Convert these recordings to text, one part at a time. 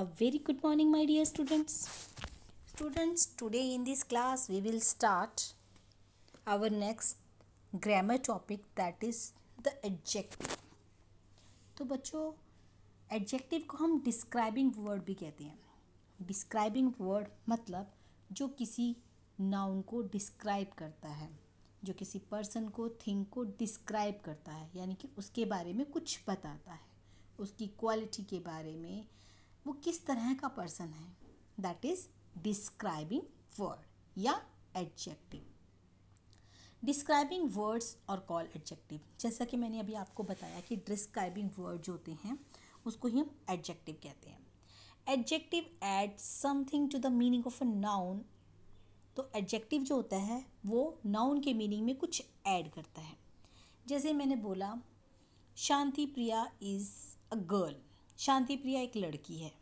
a very good morning my dear students students today in this class we will start our next grammar topic that is the adjective to bachcho adjective ko hum describing word bhi kehte hain describing word matlab jo kisi noun ko describe karta hai जो किसी person को thing को describe करता है यानी कि उसके बारे में कुछ बताता है उसकी क्वालिटी के बारे में वो किस तरह का पर्सन है दैट इज डिस्क्राइबिंग वर्ड या एडजेक्टिव डिस्क्राइबिंग वर्ड्स और कॉल एडजेक्टिव जैसा कि मैंने अभी आपको बताया कि डिस्क्राइबिंग वर्ड जो होते हैं उसको ही हम एडजेक्टिव कहते हैं adjective add something to the meaning of a noun तो एडजेक्टिव जो होता है वो नाउन के मीनिंग में कुछ ऐड करता है जैसे मैंने बोला शांति Priya is a girl Shanti Priya एक लड़की है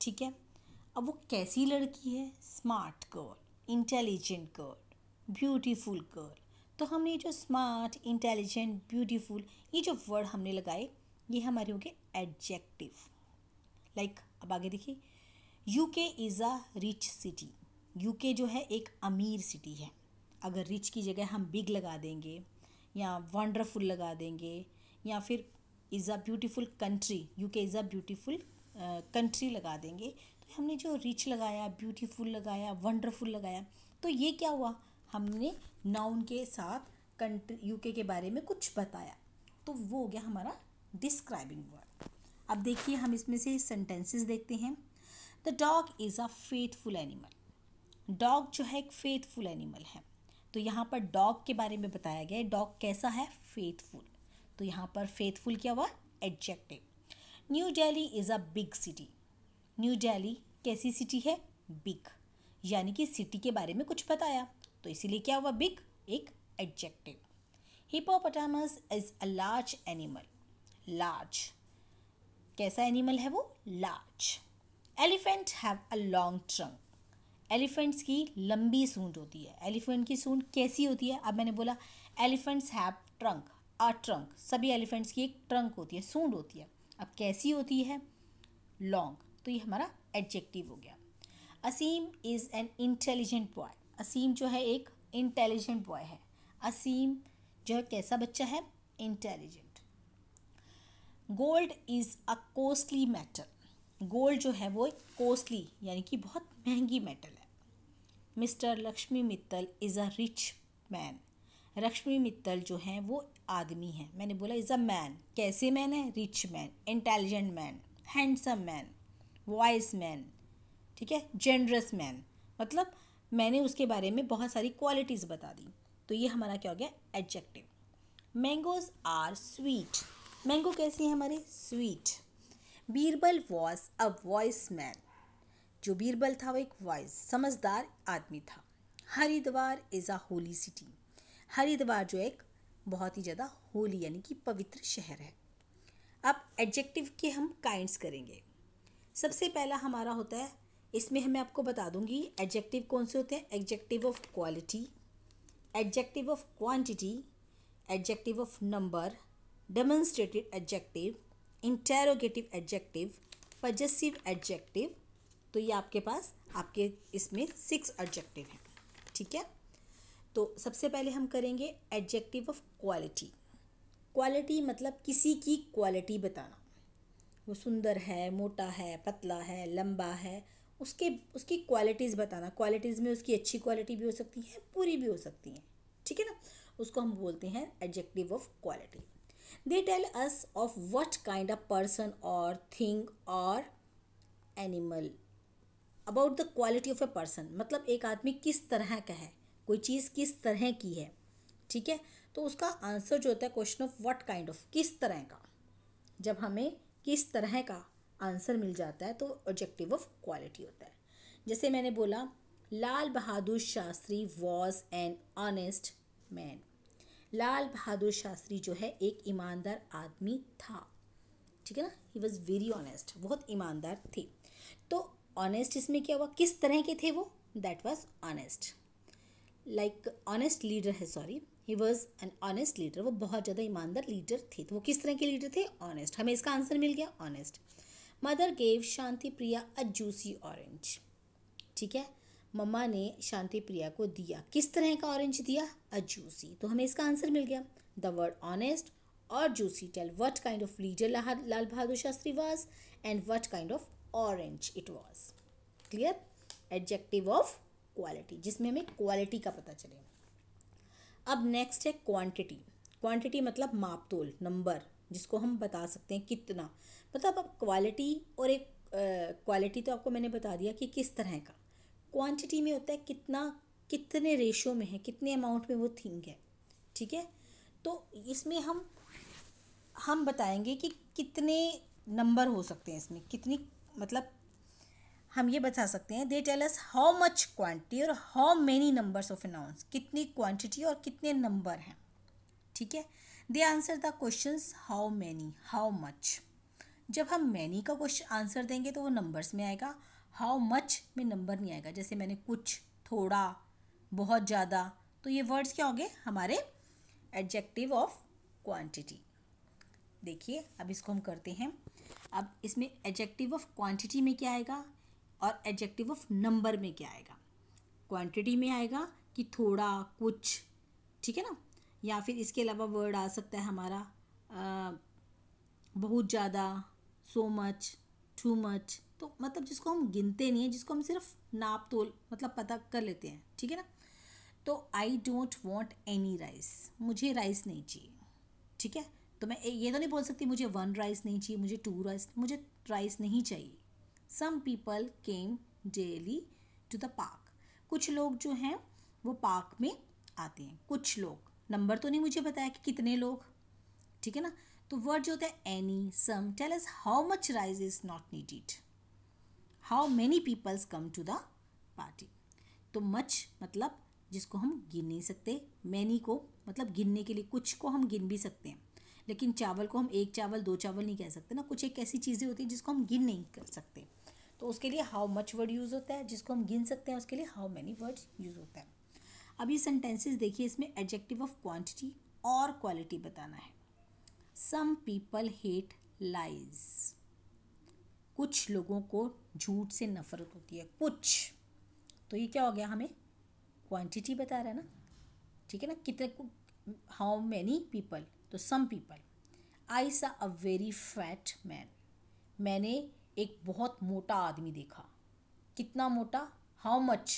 ठीक है अब वो कैसी लड़की है smart girl intelligent girl beautiful girl तो हमने जो स्मार्ट इंटेलिजेंट ब्यूटीफुल ये जो वर्ड हमने लगाए ये हमारे हो गए एडजेक्टिव लाइक अब आगे देखिए U K is a rich city U K जो है एक अमीर सिटी है अगर रिच की जगह हम बिग लगा देंगे या वंडरफुल लगा देंगे या फिर is a beautiful country UK is a beautiful country लगा देंगे तो हमने जो रिच लगाया ब्यूटीफुल लगाया वंडरफुल लगाया तो ये क्या हुआ हमने नाउन के साथ कंट्री यूके के बारे में कुछ बताया तो वो हो गया हमारा डिस्क्राइबिंग वर्ड अब देखिए हम इसमें से सेंटेंसेस देखते हैं the dog is a faithful animal dog जो है एक फेटफुल एनिमल है तो यहाँ पर डॉग के बारे में बताया गया है डॉग कैसा है फेटफुल तो यहाँ पर फेथफुल क्या हुआ adjective New Delhi is a big city New Delhi कैसी सिटी है बिग यानी कि सिटी के बारे में कुछ बताया तो इसीलिए क्या हुआ बिग एक adjective hippopotamus is a large animal large कैसा एनिमल है वो large elephant have a long trunk elephants की लंबी सूंड होती है एलिफेंट की सूंड कैसी होती है अब मैंने बोला elephants have trunk a trunk सभी एलिफेंट्स की एक ट्रंक होती है सूंड होती है अब कैसी होती है लॉन्ग तो ये हमारा एडजेक्टिव हो गया Aseem is an intelligent boy Aseem जो है एक इंटेलिजेंट बॉय है असीम जो है कैसा बच्चा है intelligent gold is a costly metal gold जो है वो एक कोस्टली यानी कि बहुत महंगी मेटल है mister Lakshmi Mittal is a rich man Lakshmi Mittal जो हैं वो आदमी है मैंने बोला इज़ अ मैन कैसे मैन है rich man intelligent man handsome man wise man ठीक है जेनरस मैन मतलब मैंने उसके बारे में बहुत सारी क्वालिटीज़ बता दी तो ये हमारा क्या हो गया adjective mangoes are sweet mango कैसे हैं हमारे sweet Birbal was a wise man जो बीरबल था वो एक वॉइस समझदार आदमी था Haridwar is a holy city Haridwar जो एक बहुत ही ज़्यादा होली यानी कि पवित्र शहर है अब एडजेक्टिव के हम काइंड्स करेंगे सबसे पहला हमारा होता है इसमें हमें आपको बता दूंगी एडजेक्टिव कौन से होते हैं adjective of quality adjective of quantity adjective of number demonstrative adjective interrogative adjective possessive adjective तो ये आपके पास आपके इसमें सिक्स एडजेक्टिव हैं ठीक है तो सबसे पहले हम करेंगे एडजेक्टिव ऑफ क्वालिटी क्वालिटी मतलब किसी की क्वालिटी बताना वो सुंदर है मोटा है पतला है लंबा है उसके उसकी क्वालिटीज़ बताना क्वालिटीज़ में उसकी अच्छी क्वालिटी भी हो सकती है पूरी भी हो सकती हैं ठीक है ना उसको हम बोलते हैं adjective of quality they tell us of what kind of person और थिंग और animal about the quality of a person मतलब एक आदमी किस तरह का है कोई चीज़ किस तरह की है ठीक है तो उसका आंसर जो होता है question of what kind of किस तरह का जब हमें किस तरह का आंसर मिल जाता है तो ऑब्जेक्टिव ऑफ क्वालिटी होता है जैसे मैंने बोला Lal Bahadur Shastri was an honest man Lal Bahadur Shastri जो है एक ईमानदार आदमी था ठीक है ना ही वॉज़ वेरी ऑनेस्ट बहुत ईमानदार थे तो ऑनेस्ट इसमें क्या हुआ किस तरह के थे वो that was honest like honest leader है sorry he was an honest leader वो बहुत ज़्यादा ईमानदार लीडर थे तो वो किस तरह के लीडर थे ऑनेस्ट हमें इसका आंसर मिल गया honest mother gave Shanti Priya a juicy orange ठीक है मम्मा ने शांति प्रिया को दिया किस तरह का ऑरेंज दिया अ जूसी तो हमें इसका आंसर मिल गया द वर्ड ऑनेस्ट और juicy tell what kind of leader Lal Bahadur Shastri was and what kind of orange it was clear adjective of quality जिसमें हमें क्वालिटी का पता चले अब नेक्स्ट है क्वांटिटी क्वांटिटी मतलब माप तोल नंबर जिसको हम बता सकते हैं कितना मतलब अब क्वालिटी और एक क्वालिटी तो आपको मैंने बता दिया कि किस तरह का क्वांटिटी में होता है कितना कितने रेशो में है कितने अमाउंट में वो थिंग है ठीक है तो इसमें हम हम बताएंगे कि कितने नंबर हो सकते हैं इसमें कितनी मतलब हम ये बता सकते हैं they tells how much quantity और how many numbers of nouns कितनी क्वान्टिटी और कितने नंबर हैं ठीक है they answer the question how many how much जब हम मैनी का क्वेश्चन आंसर देंगे तो वो नंबर्स में आएगा हाउ मच में नंबर नहीं आएगा जैसे मैंने कुछ थोड़ा बहुत ज़्यादा तो ये वर्ड्स क्या होंगे हमारे एडजेक्टिव ऑफ क्वान्टिटी देखिए अब इसको हम करते हैं अब इसमें एडजेक्टिव ऑफ क्वान्टिटी में क्या आएगा और एडजेक्टिव ऑफ नंबर में क्या आएगा क्वांटिटी में आएगा कि थोड़ा कुछ ठीक है ना या फिर इसके अलावा वर्ड आ सकता है हमारा आ, बहुत ज़्यादा सो मच टू मच तो मतलब जिसको हम गिनते नहीं हैं जिसको हम सिर्फ नाप तोल मतलब पता कर लेते हैं ठीक है ना तो I don't want any rice मुझे राइस नहीं चाहिए ठीक है तो मैं ये तो नहीं बोल सकती मुझे वन राइस नहीं चाहिए मुझे टू राइस मुझे राइस नहीं चाहिए some people came daily to the park कुछ लोग जो हैं वो पार्क में आते हैं कुछ लोग नंबर तो नहीं मुझे बताया कि कितने लोग ठीक है ना तो वर्ड जो होता है any some tell us how much rice is not needed how many peoples come to the party तो मच मतलब जिसको हम गिन नहीं सकते मैनी को मतलब गिनने के लिए कुछ को हम गिन भी सकते हैं लेकिन चावल को हम एक चावल दो चावल नहीं कह सकते ना कुछ एक ऐसी चीज़ें होती हैं जिसको हम गिन नहीं कर सकते तो उसके लिए हाउ मच वर्ड यूज़ होता है जिसको हम गिन सकते हैं उसके लिए हाउ मैनी वर्ड्स यूज़ होता है अब ये सेंटेंसेस देखिए इसमें एडजेक्टिव ऑफ क्वांटिटी और क्वालिटी बताना है सम पीपल हेट लाइज कुछ लोगों को झूठ से नफरत होती है कुछ तो ये क्या हो गया हमें क्वांटिटी बता रहा है ना ठीक है ना कितने हाउ मैनी पीपल तो some people I saw a very fat man मैंने एक बहुत मोटा आदमी देखा कितना मोटा हाउ मच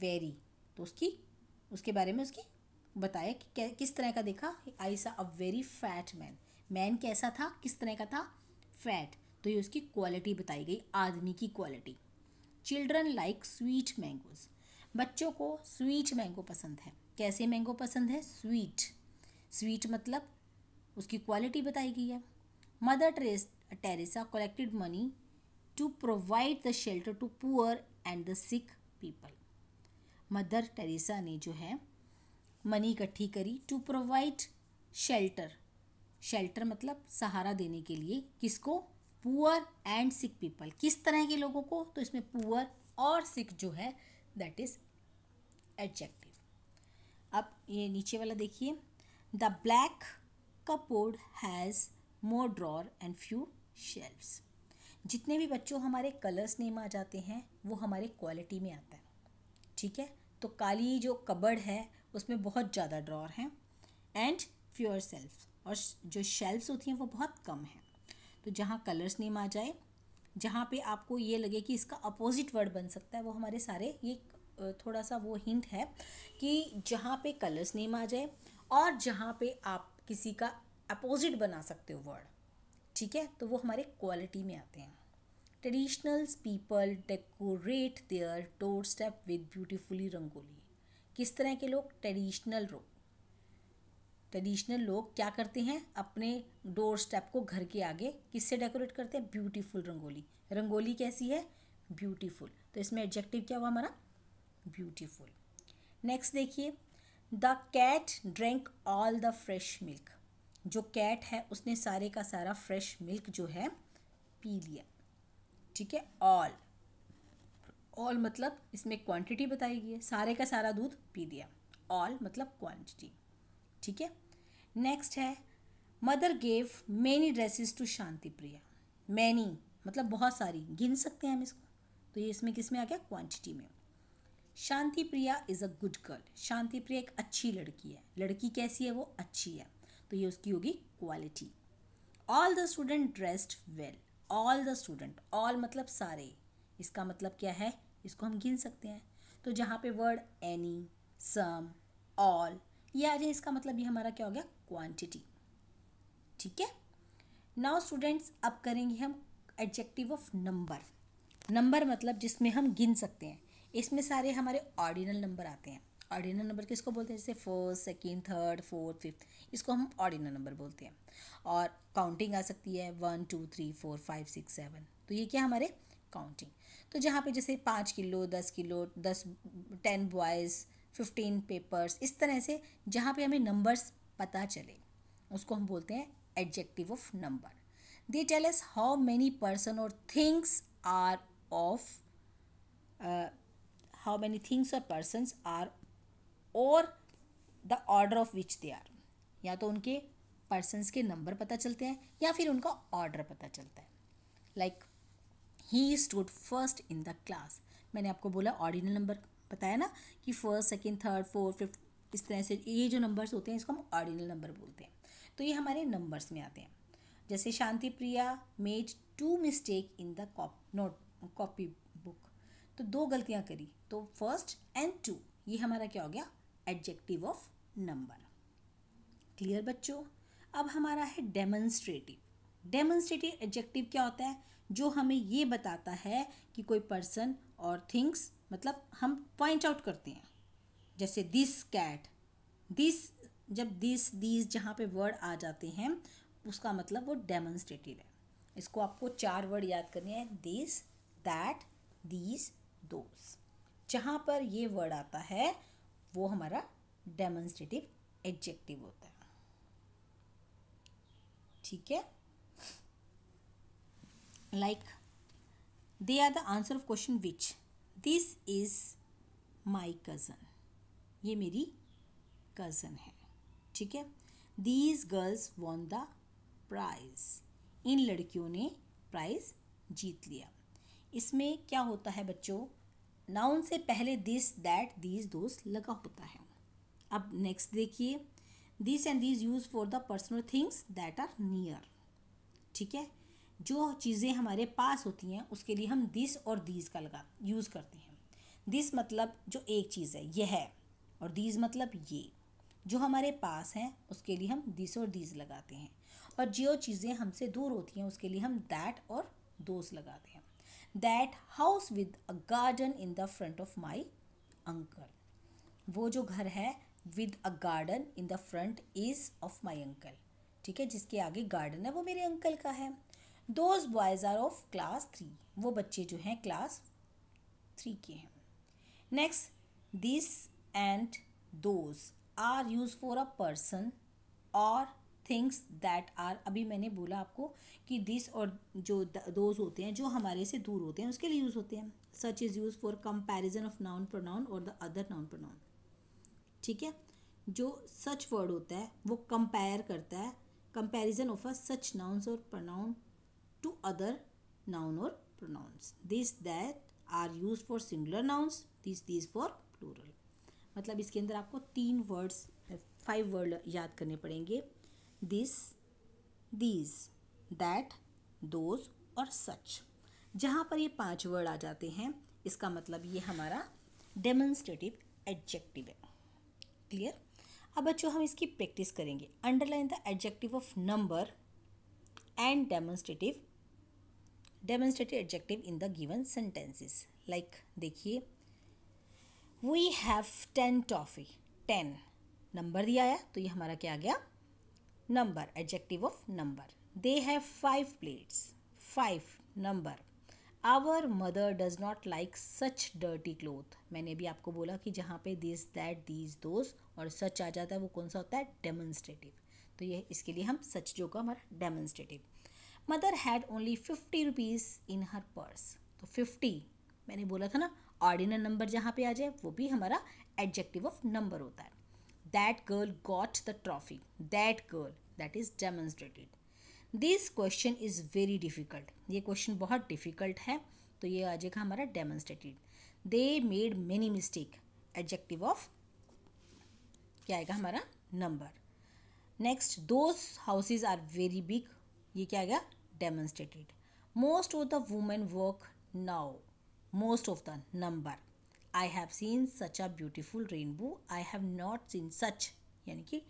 वेरी तो उसकी उसके बारे में उसकी बताया कि किस तरह का देखा I saw a very fat man man कैसा था किस तरह का था फैट तो ये उसकी क्वालिटी बताई गई आदमी की quality children like sweet mangoes बच्चों को स्वीट मैंगो पसंद है कैसे मैंगो पसंद है स्वीट स्वीट मतलब उसकी क्वालिटी बताई गई है मदर ट्रेस Teresa collected money to provide the shelter to poor and the sick people mother Teresa ने जो है मनी इकट्ठी करी टू प्रोवाइड शेल्टर शेल्टर मतलब सहारा देने के लिए किसको पुअर एंड सिख पीपल किस तरह के लोगों को तो इसमें पुअर और सिख जो है दैट इज़ एडजेक्टिव अब ये नीचे वाला देखिए The black cupboard has more drawer and few shelves. जितने भी बच्चों हमारे कलर्स नेम आ जाते हैं वो हमारे क्वालिटी में आता है ठीक है तो काली जो कबर्ड है उसमें बहुत ज़्यादा ड्रॉर हैं एंड फ्योर सेल्फ और जो शेल्फ्स होती हैं वो बहुत कम हैं तो जहाँ कलर्स नेम आ जाए जहाँ पे आपको ये लगे कि इसका अपोजिट वर्ड बन सकता है वो हमारे सारे ये थोड़ा सा वो हिंट है कि जहाँ पे कलर्स नेम आ जाए और जहाँ पे आप किसी का अपोजिट बना सकते हो वर्ड ठीक है तो वो हमारे क्वालिटी में आते हैं traditionals people decorate their door step with beautifully rangoli किस तरह के लोग ट्रेडिशनल लोग ट्रेडिशनल लोग क्या करते हैं अपने डोर स्टेप को घर के आगे किससे डेकोरेट करते हैं ब्यूटीफुल रंगोली रंगोली कैसी है ब्यूटीफुल तो इसमें एडजेक्टिव क्या हुआ हमारा ब्यूटीफुल नेक्स्ट देखिए the cat drink all the fresh milk जो कैट है उसने सारे का सारा फ्रेश मिल्क जो है पी लिया ठीक है ऑल ऑल मतलब इसमें क्वांटिटी बताई गई है सारे का सारा दूध पी दिया ऑल मतलब क्वांटिटी ठीक है नेक्स्ट है mother gave many dresses to Shanti Priya many मतलब बहुत सारी गिन सकते हैं हम इसको तो ये इसमें किस में आ गया क्वांटिटी में Shanti Priya is a good girl Shanti Priya एक अच्छी लड़की है लड़की कैसी है वो अच्छी है तो ये उसकी होगी quality all the student dressed well all the student all मतलब सारे इसका मतलब क्या है इसको हम गिन सकते हैं तो जहाँ पे वर्ड एनी सम ऑल ये आ जाए इसका मतलब ये हमारा क्या हो गया क्वांटिटी ठीक है नाउ स्टूडेंट्स अब करेंगे हम एडजेक्टिव ऑफ नंबर नंबर मतलब जिसमें हम गिन सकते हैं इसमें सारे हमारे ऑर्डिनल नंबर आते हैं ऑर्डिनल नंबर किसको बोलते हैं जैसे first second third fourth fifth इसको हम ऑर्डिनल नंबर बोलते हैं और काउंटिंग आ सकती है one two three four five six seven तो ये क्या हमारे काउंटिंग तो जहाँ पे जैसे पाँच किलो दस किलो दस टेन बॉयज़ फिफ्टीन पेपर्स इस तरह से जहाँ पे हमें नंबर्स पता चले उसको हम बोलते हैं adjective of number they tell us how many person और things are of how many things or persons are or the order of which they are या तो उनके persons के number पता चलते हैं या फिर उनका order पता चलता है like he stood first in the class मैंने आपको बोला ordinal number बताया ना कि first second third fourth fifth इस तरह से ये जो नंबर्स होते हैं इसको हम ऑर्डिनल नंबर बोलते हैं तो ये हमारे नंबर्स में आते हैं जैसे Shanti Priya made two mistake in the cop note copy तो दो गलतियाँ करी तो फर्स्ट एंड टू ये हमारा क्या हो गया एडजेक्टिव ऑफ नंबर क्लियर बच्चों अब हमारा है डेमोन्स्ट्रेटिव डेमोन्स्ट्रेटिव एडजेक्टिव क्या होता है जो हमें ये बताता है कि कोई पर्सन और थिंग्स मतलब हम पॉइंट आउट करते हैं जैसे दिस कैट दिस जब दिस दिस जहाँ पे वर्ड आ जाते हैं उसका मतलब वो डेमोन्स्ट्रेटिव है इसको आपको चार वर्ड याद करने हैं दिस दैट दीज दोज जहां पर ये वर्ड आता है वो हमारा डेमोन्स्ट्रेटिव एडजेक्टिव होता है ठीक है like they are the answer of question which this is my cousin ये मेरी कज़न है ठीक है these girls won the prize इन लड़कियों ने प्राइज़ जीत लिया इसमें क्या होता है बच्चों नाउन से पहले दिस दैट दीज दोस्त लगा होता है अब नेक्स्ट देखिए this and these use for the personal things that are near ठीक है जो चीज़ें हमारे पास होती हैं उसके लिए हम दिस और दीज का लगा यूज़ करते हैं दिस मतलब जो एक चीज़ है यह है और दीज मतलब ये जो हमारे पास हैं उसके लिए हम दिस और दीज लगाते हैं और जो चीज़ें हमसे दूर होती हैं उसके लिए हम दैट और दोस्त लगाते हैं that house with a garden in the front of my uncle वो जो घर है with a garden in the front is of my uncle ठीक है जिसके आगे गार्डन है वो मेरे अंकल का है those boys are of class three वो बच्चे जो हैं क्लास थ्री के हैं next this and those are use for a person और थिंग्स दैट आर अभी मैंने बोला आपको कि दिस और जो दोज होते हैं जो हमारे से दूर होते हैं उसके लिए यूज़ होते हैं such is use for comparison of noun pronoun और द अदर नाउन प्रोनाउन ठीक है जो सच वर्ड होता है वो कंपेयर करता है comparison of a such nouns और प्रोनाउन टू अदर नाउन और pronouns this that are use for singular nouns this this for plural मतलब इसके अंदर आपको तीन वर्ड्स फाइव वर्ड याद करने पड़ेंगे दिस दीज दैट दोज और सच जहाँ पर ये पांच वर्ड आ जाते हैं इसका मतलब ये हमारा डेमोन्स्ट्रेटिव एडजेक्टिव है क्लियर अब बच्चों हम इसकी प्रैक्टिस करेंगे underline the adjective of number and demonstrative demonstrative adjective in the given sentences like देखिए we have ten toffee ten number दिया है तो ये हमारा क्या आ गया number adjective of number they have five plates five number our mother does not like such dirty cloth मैंने भी आपको बोला कि जहाँ पे दिस दैट दीज दोज और सच आ जाता है वो कौन सा होता है डेमोन्स्ट्रेटिव तो ये इसके लिए हम सच जो का हमारा demonstrative mother had only fifty rupees in her purse तो फिफ्टी मैंने बोला था ना ऑर्डिनल नंबर जहाँ पे आ जाए वो भी हमारा एडजेक्टिव ऑफ नंबर होता है that girl got the trophy that girl that is demonstrated this question is very difficult ये क्वेश्चन बहुत डिफ़िकल्ट है तो ये आ जाएगा हमारा demonstrated they made many mistake adjective of क्या आएगा हमारा number next those houses are very big ये क्या आएगा demonstrated most of the women work now most of the number I have seen such a beautiful rainbow I have not seen such यानी कि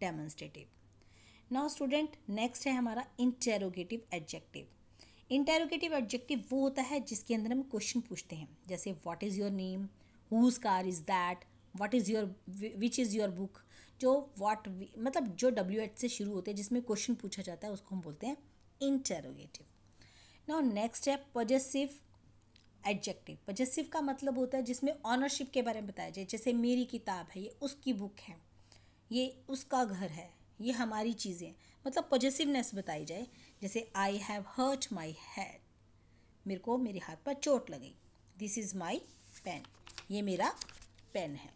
demonstrative now student next है हमारा interrogative adjective interrogative adjective वो होता है जिसके अंदर हम क्वेश्चन पूछते हैं जैसे what is your name whose car is that what is your which is your book जो वॉट मतलब जो डब्ल्यू एच से शुरू होते हैं जिसमें क्वेश्चन पूछा जाता है उसको हम बोलते हैं इंटेरोगेटिव नाउ नेक्स्ट है पॉजेसिव एडजेक्टिव पजेसिव का मतलब होता है जिसमें ऑनरशिप के बारे में बताया जाए जैसे मेरी किताब है ये उसकी बुक है ये उसका घर है ये हमारी चीज़ें मतलब पॉजिटिवनेस बताई जाए जैसे I have hurt my head मेरे को मेरे हाथ पर चोट लगी दिस इज़ माई पेन ये मेरा पेन है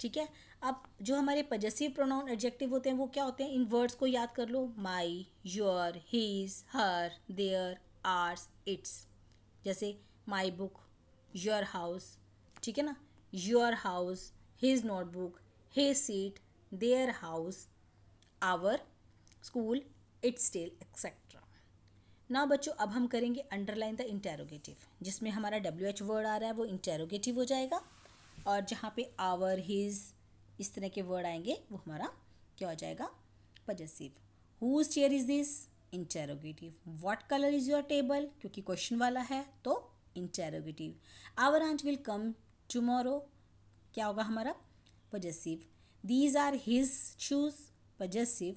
ठीक है अब जो हमारे पजेसिव प्रोनाउन एडजेक्टिव होते हैं वो क्या होते हैं इन वर्ड्स को याद कर लो my your his her their ours its जैसे माई बुक योर हाउस ठीक है ना your house his notebook her seat their house our school its tail etcetera ना बच्चों अब हम करेंगे अंडरलाइन द इंटेरोगेटिव जिसमें हमारा डब्ल्यू एच वर्ड आ रहा है वो इंटेरोगेटिव हो जाएगा और जहाँ पे आवर हिज इस तरह के वर्ड आएंगे वो हमारा क्या हो जाएगा possessive whose chair is this interrogative what colour is your table क्योंकि क्वेश्चन वाला है तो interrogative our aunt will come tomorrow क्या होगा हमारा possessive these are his shoes possessive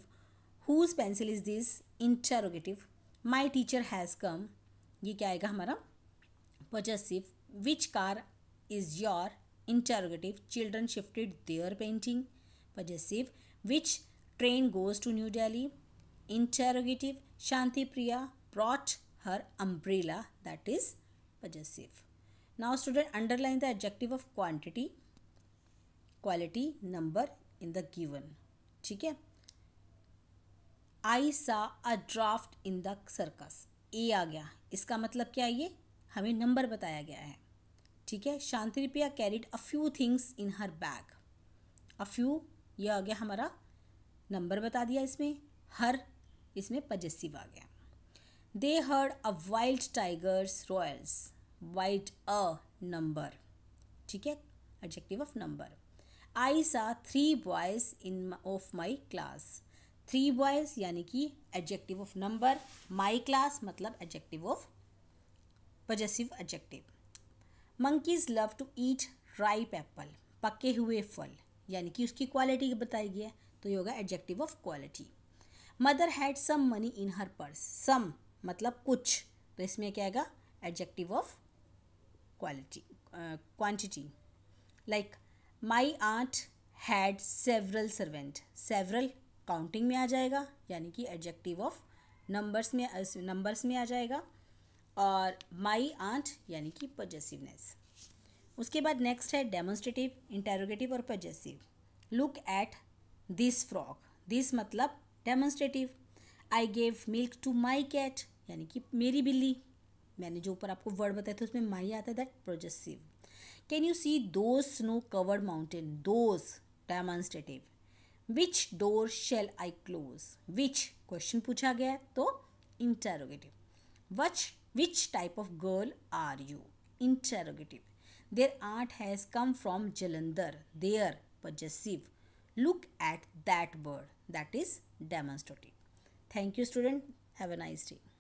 whose pencil is this interrogative my teacher has come ये क्या आएगा हमारा possessive which car is your interrogative children shifted their painting possessive which train goes to New Delhi interrogative Shanti Priya brought her umbrella that is possessive. Now student underline the adjective of quantity quality number in the given ठीक है I saw a giraffe in the circus a आ गया इसका मतलब क्या है ये हमें नंबर बताया गया है ठीक है शांति रिपिया carried a few things in her bag a few ये आ गया हमारा नंबर बता दिया इसमें हर इसमें पजेसिव आ गया they heard a wild tigers royals white a number ठीक है adjective of number I saw three boys in of my class three boys यानी कि adjective of number my class मतलब adjective of possessive adjective monkeys love to eat ripe apple पके हुए फल यानी कि उसकी क्वालिटी बताई गई है तो ये होगा adjective of quality mother had some money in her purse some मतलब कुछ तो इसमें क्या आएगा adjective of quality uh, quantity like my aunt had several servant several counting में आ जाएगा यानी कि एडजेक्टिव ऑफ नंबर्स में नंबर्स uh, में आ जाएगा और माई आंट यानी कि पजेसिवनेस उसके बाद नेक्स्ट है डेमोन्स्ट्रेटिव इंटेरोगेटिव और possessive look at this frock this मतलब demonstrative I gave milk to my cat यानी कि मेरी बिल्ली मैंने जो ऊपर आपको वर्ड बताया था उसमें माई आता है that possessive can you see those snow covered mountain those demonstrative which door shall I close which question पूछा गया तो interrogative which which type of girl are you interrogative their aunt has come from Jalandhar their possessive look at that bird that is demonstrative thank you student have a nice day